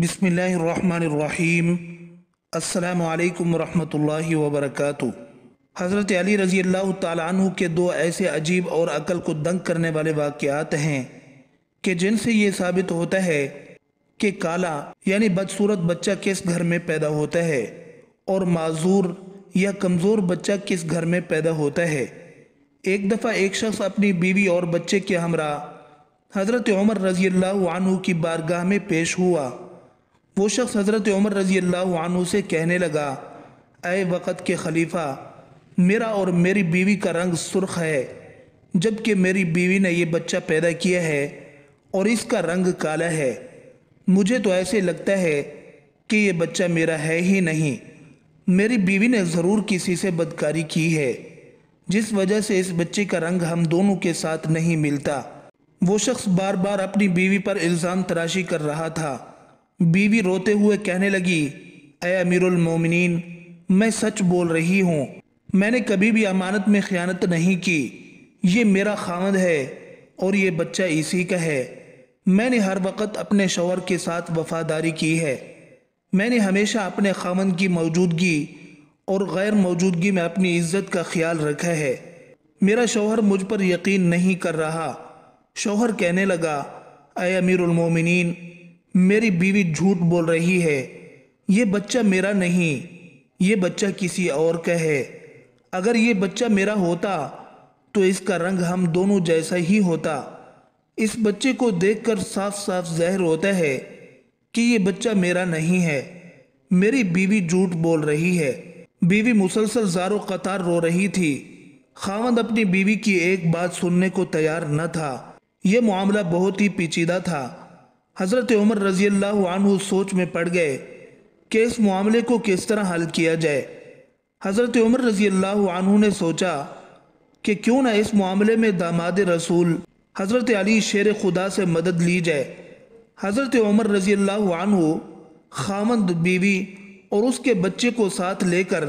बिसमीम अल्लाम वरहमल वबरक हज़रत अली रज़ी अल्लाह तु के दो ऐसे अजीब और अकल को दंग करने वाले वाक़ात हैं कि जिनसे ये साबित होता है कि काला यानी बदसूरत बच्चा किस घर में पैदा होता है और माजूर या कमज़ोर बच्चा किस घर में पैदा होता है एक दफ़ा एक शख्स अपनी बीवी और बच्चे के हमरा हज़रत उमर रज़ी अल्लाह की बारगाह में पेश हुआ वो शख्स हज़रत उमर रज़ी अल्लाह से कहने लगा अय वक़्त के खलीफा मेरा और मेरी बीवी का रंग सुर्ख है जबकि मेरी बीवी ने यह बच्चा पैदा किया है और इसका रंग काला है मुझे तो ऐसे लगता है कि यह बच्चा मेरा है ही नहीं मेरी बीवी ने ज़रूर किसी से बदकारी की है जिस वजह से इस बच्चे का रंग हम दोनों के साथ नहीं मिलता वो शख्स बार बार अपनी बीवी पर इल्ज़ाम तराशी कर रहा था बीवी रोते हुए कहने लगी ए अमीरुल मोमिनीन मैं सच बोल रही हूँ मैंने कभी भी अमानत में ख़यानत नहीं की ये मेरा खामद है और ये बच्चा इसी का है मैंने हर वक्त अपने शोहर के साथ वफादारी की है मैंने हमेशा अपने खामन की मौजूदगी और गैर मौजूदगी में अपनी इज्जत का ख्याल रखा है मेरा शोहर मुझ पर यकीन नहीं कर रहा शोहर कहने लगा अय अमीरुलमोमिन मेरी बीवी झूठ बोल रही है ये बच्चा मेरा नहीं ये बच्चा किसी और का है अगर ये बच्चा मेरा होता तो इसका रंग हम दोनों जैसा ही होता इस बच्चे को देखकर साफ साफ जहर होता है कि ये बच्चा मेरा नहीं है मेरी बीवी झूठ बोल रही है बीवी मुसलसल जारो कतार रो रही थी खावंद अपनी बीवी की एक बात सुनने को तैयार न था यह मामला बहुत ही पेचीदा था हज़रत उमर रजी अल्लाह सोच में पड़ गए कि इस मामले को किस तरह हल किया जाए हज़रत उमर रजी अल्लाह ने सोचा कि क्यों ना इस मामले में दामाद रसूल हज़रत अली शेर खुदा से मदद ली जाए हज़रत उमर रजी अल्लाह खामंद बीवी और उसके बच्चे को साथ लेकर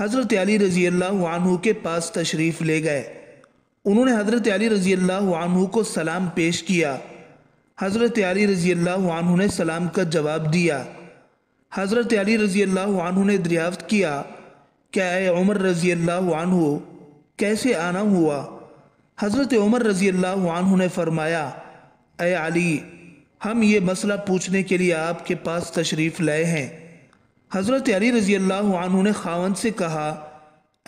हज़रत अली रजी अल्लाह के पास तशरीफ़ ले गए उन्होंने हज़रत अली रजी अल्लाह को सलाम पेश किया हज़रत अली रज़ी अल्लाह ने सलाम का जवाब दिया हज़रत अली रज़ी अल्लाह ने दरियाफ्त किया क्या ए उमर रज़ी अल्लाह कैसे आना हुआ हज़रत उमर रज़ी अल्लाह ने फरमाया ए अली हम ये मसला पूछने के लिए आपके पास तशरीफ़ लाए हैं हज़रत अली रज़ी अल्लाह ने खावन से कहा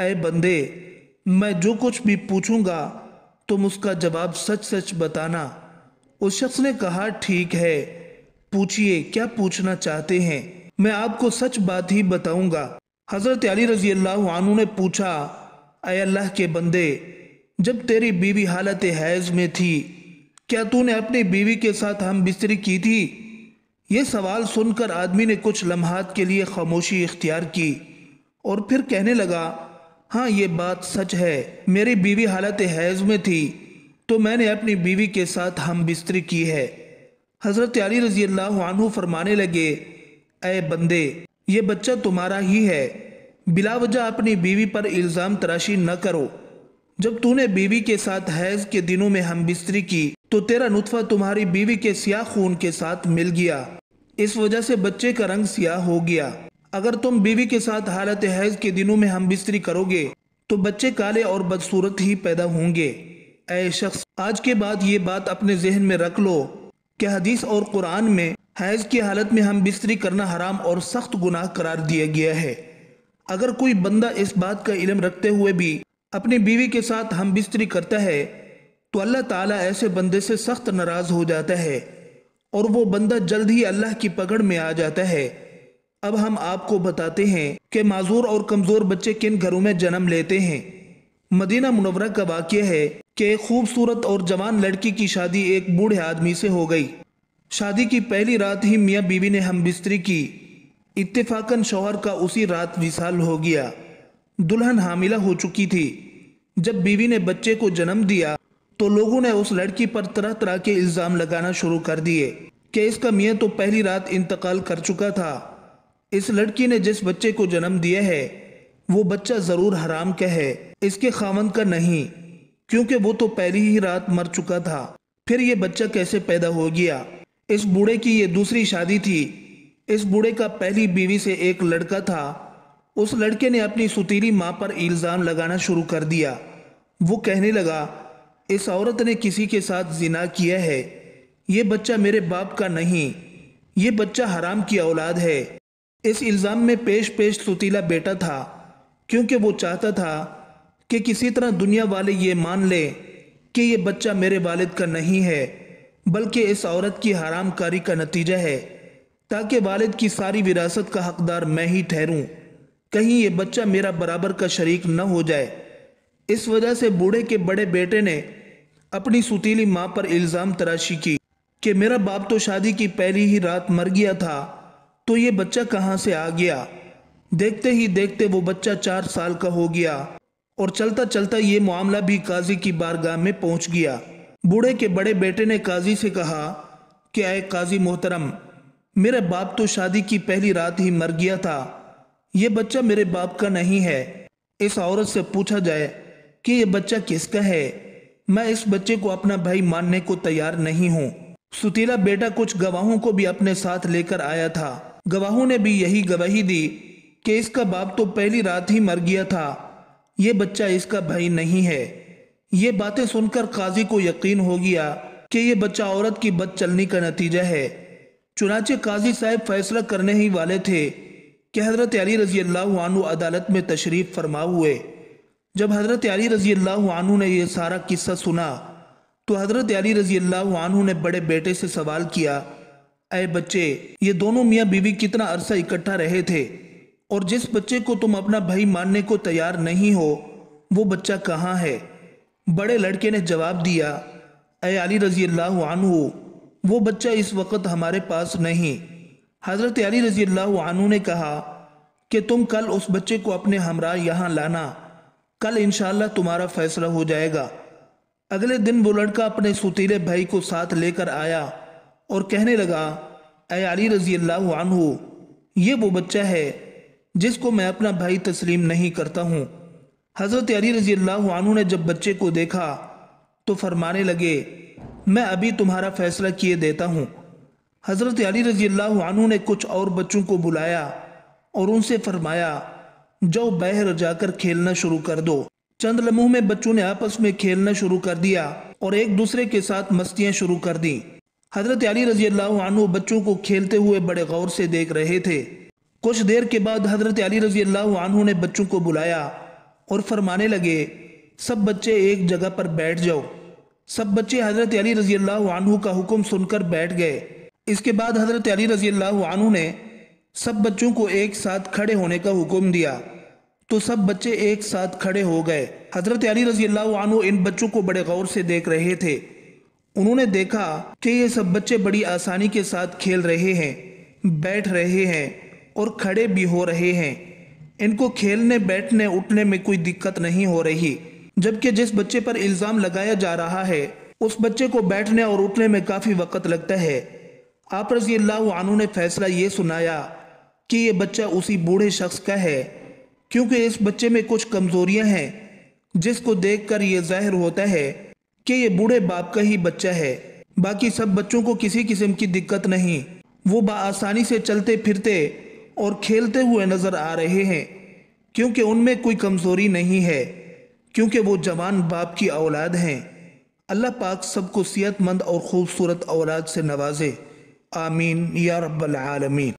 ए बंदे मैं जो कुछ भी पूछूंगा तुम उसका जवाब सच सच बताना उस शख्स ने कहा ठीक है पूछिए क्या पूछना चाहते हैं मैं आपको सच बात ही बताऊंगा हजरत अली रजी अल्लाह ने पूछा अय अल्लाह के बंदे जब तेरी बीवी हालत हैज में थी क्या तूने अपनी बीवी के साथ हम बिस्तरी की थी ये सवाल सुनकर आदमी ने कुछ लम्हात के लिए खामोशी इख्तियार की और फिर कहने लगा हाँ ये बात सच है मेरी बीवी हालत हैज में थी तो मैंने अपनी बीवी के साथ हम बिस्तरी की है हज़रत अली रजी अल्लाह फरमाने लगे अय बंदे ये बच्चा तुम्हारा ही है वजह अपनी बीवी पर इल्ज़ाम तराशी न करो जब तूने बीवी के साथ हैज़ के दिनों में हम बिस्तरी की तो तेरा नुतफ़ा तुम्हारी बीवी के सियाह खून के साथ मिल गया इस वजह से बच्चे का रंग सियाह हो गया अगर तुम बीवी के साथ हालत हैज़ के दिनों में हम बिस्तरी करोगे तो बच्चे काले और बदसूरत ही पैदा होंगे ए शख्स आज के बाद ये बात अपने जहन में रख लो कि हदीस और कुरान में हैज़ की हालत में हम बिस्तरी करना हराम और सख्त गुनाह करार दिया गया है अगर कोई बंदा इस बात का इलम रखते हुए भी अपनी बीवी के साथ हम बिस्तरी करता है तो अल्लाह ताला ऐसे बंदे से सख्त नाराज़ हो जाता है और वो बंदा जल्द ही अल्लाह की पकड़ में आ जाता है अब हम आपको बताते हैं कि माजूर और कमज़ोर बच्चे किन घरों में जन्म लेते हैं मदीना मुनवरा का वाक्य है कि खूबसूरत और जवान लड़की की शादी एक बूढ़े आदमी से हो गई शादी की पहली रात ही मियाँ बीवी ने हम बिस्तरी की इत्तेफाकन शोहर का उसी रात विशाल हो गया दुल्हन हामिला हो चुकी थी जब बीवी ने बच्चे को जन्म दिया तो लोगों ने उस लड़की पर तरह तरह के इल्ज़ाम लगाना शुरू कर दिए कि इसका मियाँ तो पहली रात इंतकाल कर चुका था इस लड़की ने जिस बच्चे को जन्म दिया है वो बच्चा ज़रूर हराम का है इसके खामन का नहीं क्योंकि वो तो पहली ही रात मर चुका था फिर ये बच्चा कैसे पैदा हो गया इस बूढ़े की ये दूसरी शादी थी इस बूढ़े का पहली बीवी से एक लड़का था उस लड़के ने अपनी सुतीली माँ पर इल्ज़ाम लगाना शुरू कर दिया वो कहने लगा इस औरत ने किसी के साथ जिना किया है ये बच्चा मेरे बाप का नहीं ये बच्चा हराम की औलाद है इस इल्ज़ाम में पेश पेश सुतीला बेटा था क्योंकि वो चाहता था कि किसी तरह दुनिया वाले ये मान ले कि ये बच्चा मेरे वालिद का नहीं है बल्कि इस औरत की हरामकारी का नतीजा है ताकि वालिद की सारी विरासत का हकदार मैं ही ठहरूँ कहीं ये बच्चा मेरा बराबर का शरीक न हो जाए इस वजह से बूढ़े के बड़े बेटे ने अपनी सुतीली माँ पर इल्ज़ाम तराशी की कि मेरा बाप तो शादी की पहली ही रात मर गया था तो ये बच्चा कहाँ से आ गया देखते ही देखते वो बच्चा चार साल का हो गया और चलता चलता ये मामला भी काजी की बारगाह में पहुंच गया बूढ़े के बड़े बेटे ने काजी से कहा कि आए काजी मोहतरम मेरे बाप तो शादी की पहली रात ही मर गया था ये बच्चा मेरे बाप का नहीं है इस औरत से पूछा जाए कि यह बच्चा किसका है मैं इस बच्चे को अपना भाई मानने को तैयार नहीं हूँ सुतीला बेटा कुछ गवाहों को भी अपने साथ लेकर आया था गवाहों ने भी यही गवाही दी कि इसका बाप तो पहली रात ही मर गया था ये बच्चा इसका भाई नहीं है ये बातें सुनकर काजी को यकीन हो गया कि ये बच्चा औरत की बद चलनी का नतीजा है चुनाचे काजी साहब फैसला करने ही वाले थे कि हज़रत अली रजी अल्लाह अदालत में तशरीफ़ फरमा हुए जब हज़रत अली रजी अल्लाह ने यह सारा किस्सा सुना तो हज़रत अली रजी अल्लाह ने बड़े बेटे से सवाल किया अय बच्चे ये दोनों मियाँ बीवी कितना अरसा इकट्ठा रहे थे और जिस बच्चे को तुम अपना भाई मानने को तैयार नहीं हो वो बच्चा कहाँ है बड़े लड़के ने जवाब दिया ए अली रजी अल्लाह आनू वो बच्चा इस वक्त हमारे पास नहीं हज़रत अली रजी अल्लाह आनू ने कहा कि तुम कल उस बच्चे को अपने हमरा यहाँ लाना कल इन तुम्हारा फैसला हो जाएगा अगले दिन वो लड़का अपने सुतीले भाई को साथ लेकर आया और कहने लगा ए अली रजी अल्लाह आनू ये वो बच्चा है जिसको मैं अपना भाई तस्लीम नहीं करता हूँ हज़रत अली रजी अल्लाह ने जब बच्चे को देखा तो फरमाने लगे मैं अभी तुम्हारा फैसला किए देता हूँ हज़रत अली रजी अल्लाह ने कुछ और बच्चों को बुलाया और उनसे फरमाया जाओ बहर जाकर खेलना शुरू कर दो चंद लम्हों में बच्चों ने आपस में खेलना शुरू कर दिया और एक दूसरे के साथ मस्तियाँ शुरू कर दी हज़रत अली रजी अल्लाह बच्चों को खेलते हुए बड़े गौर से देख रहे थे कुछ देर के बाद हज़रत अली रज़ी अल्लाह ने बच्चों को बुलाया और फरमाने लगे सब बच्चे एक जगह पर बैठ जाओ सब बच्चे हज़रत अली रज़ी अल्लाह का हुक्म सुनकर बैठ गए इसके बाद हज़रत अली रज़ी अल्लाह ने सब बच्चों को एक साथ खड़े होने का हुक्म दिया तो सब बच्चे एक साथ खड़े हो गए हज़रत अली रजी अल्लाह इन बच्चों को बड़े गौर से देख रहे थे उन्होंने देखा कि ये सब बच्चे बड़ी आसानी के साथ खेल रहे हैं बैठ रहे हैं और खड़े भी हो रहे हैं इनको खेलने बैठने उठने में कोई दिक्कत नहीं हो रही जबकि जिस बच्चे पर इल्ज़ाम लगाया जा रहा है उस बच्चे को बैठने और उठने में काफ़ी वक्त लगता है आप रजी अल्लाह ने फैसला ये सुनाया कि ये बच्चा उसी बूढ़े शख्स का है क्योंकि इस बच्चे में कुछ कमजोरियां हैं जिसको देख कर यह जाहिर होता है कि ये बूढ़े बाप का ही बच्चा है बाकी सब बच्चों को किसी किस्म की दिक्कत नहीं वो बसानी से चलते फिरते और खेलते हुए नज़र आ रहे हैं क्योंकि उनमें कोई कमज़ोरी नहीं है क्योंकि वो जवान बाप की औलाद हैं अल्लाह पाक सबको सेहतमंद और ख़ूबसूरत औलाद से नवाजे आमीन या रब्बल आलमीन